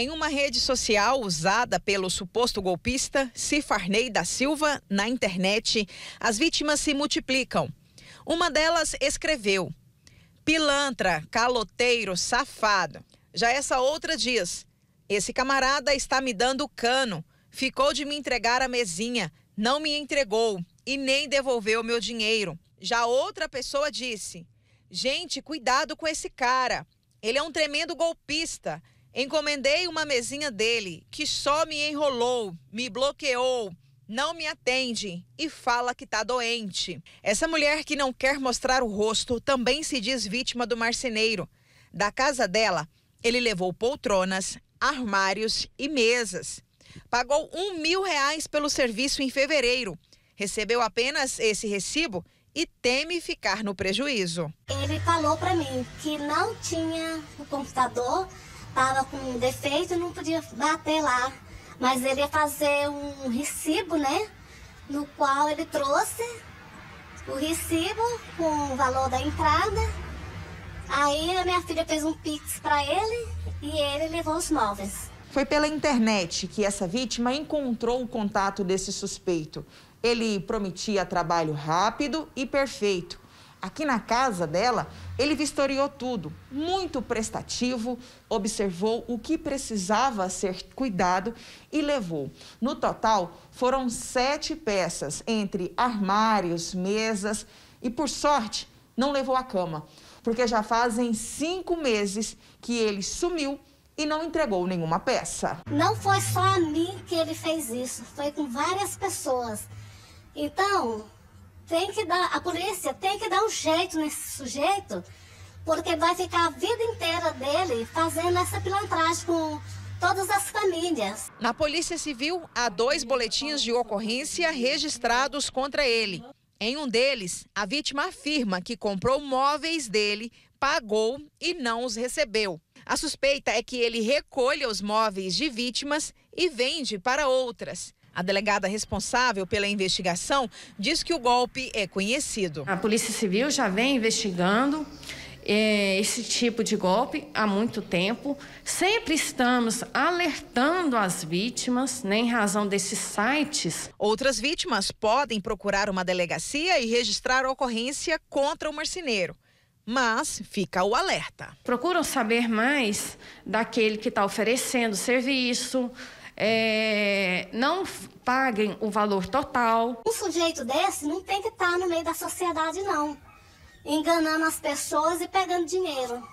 Em uma rede social usada pelo suposto golpista Cifarney da Silva na internet, as vítimas se multiplicam. Uma delas escreveu: pilantra, caloteiro, safado. Já essa outra diz: esse camarada está me dando cano, ficou de me entregar a mesinha, não me entregou e nem devolveu meu dinheiro. Já outra pessoa disse: gente, cuidado com esse cara, ele é um tremendo golpista Encomendei uma mesinha dele, que só me enrolou, me bloqueou, não me atende e fala que está doente. Essa mulher que não quer mostrar o rosto também se diz vítima do marceneiro. Da casa dela, ele levou poltronas, armários e mesas. Pagou um mil reais pelo serviço em fevereiro. Recebeu apenas esse recibo e teme ficar no prejuízo. Ele falou para mim que não tinha o computador estava com defeito, não podia bater lá. Mas ele ia fazer um recibo, né? No qual ele trouxe o recibo com o valor da entrada. Aí a minha filha fez um pix para ele e ele levou os móveis. Foi pela internet que essa vítima encontrou o contato desse suspeito. Ele prometia trabalho rápido e perfeito aqui na casa dela, ele vistoriou tudo, muito prestativo, observou o que precisava ser cuidado e levou. No total, foram sete peças, entre armários, mesas e, por sorte, não levou a cama, porque já fazem cinco meses que ele sumiu e não entregou nenhuma peça. Não foi só a mim que ele fez isso, foi com várias pessoas. Então, tem que dar, a polícia tem que dar um jeito nesse sujeito, porque vai ficar a vida inteira dele fazendo essa pilantragem com todas as famílias. Na Polícia Civil, há dois boletins de ocorrência registrados contra ele. Em um deles, a vítima afirma que comprou móveis dele, pagou e não os recebeu. A suspeita é que ele recolha os móveis de vítimas e vende para outras. A delegada responsável pela investigação diz que o golpe é conhecido. A Polícia Civil já vem investigando é, esse tipo de golpe há muito tempo. Sempre estamos alertando as vítimas, né, em razão desses sites. Outras vítimas podem procurar uma delegacia e registrar ocorrência contra o marceneiro. Mas fica o alerta. Procuram saber mais daquele que está oferecendo serviço, é, não paguem o valor total. Um sujeito desse não tem que estar no meio da sociedade, não, enganando as pessoas e pegando dinheiro.